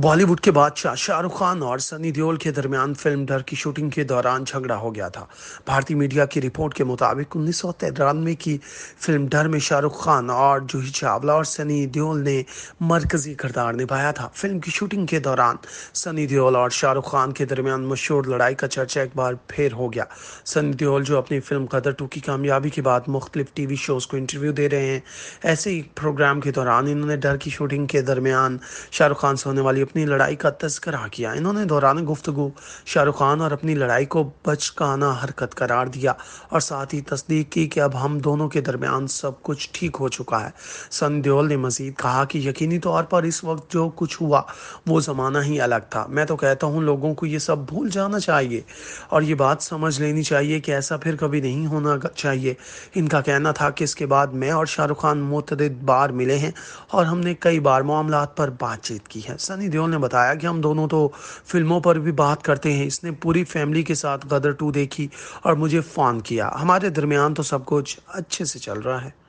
बॉलीवुड के बादशाह शाहरुख खान और सनी देओल के दरमियान फिल्म डर की शूटिंग के दौरान झगड़ा हो गया था भारतीय मीडिया की रिपोर्ट के मुताबिक उन्नीस की फिल्म डर में शाहरुख खान और जूही चावला और सनी देओल ने मरकजी किरदार निभाया था फिल्म की शूटिंग के दौरान सनी देओल और शाहरुख खान के दरमियान मशहूर लड़ाई का चर्चा एक बार फिर हो गया सनी देओल जो अपनी फिल्म कदर टू की कामयाबी के बाद मुख्तलिफ टी वी शोज़ को इंटरव्यू दे रहे हैं ऐसे ही प्रोग्राम के दौरान इन्होंने डर की शूटिंग के दरमियान शाहरुख खान से होने वाली अपनी लड़ाई का तस्करा किया इन्होंने दौरान गुफ्तु शाहरुख खान और अपनी लड़ाई को बचकाना हरकत करार दिया और साथ ही तस्दीक की कि अब हम दोनों के दरमियान सब कुछ ठीक हो चुका है सन देओल ने मजीद कहा कि यकीनी तौर पर इस वक्त जो कुछ हुआ वो ज़माना ही अलग था मैं तो कहता हूँ लोगों को ये सब भूल जाना चाहिए और ये बात समझ लेनी चाहिए कि ऐसा फिर कभी नहीं होना चाहिए इनका कहना था कि इसके बाद मैं और शाहरुख खान मुतद बार मिले हैं और हमने कई बार मामला पर बातचीत की है सनी देओल ने बताया कि हम दोनों तो फिल्मों पर भी बात करते हैं इसने पूरी फैमिली के साथ गदर टू देखी और मुझे फ़ोन किया हमारे दरमियान तो सब कुछ अच्छे से चल रहा है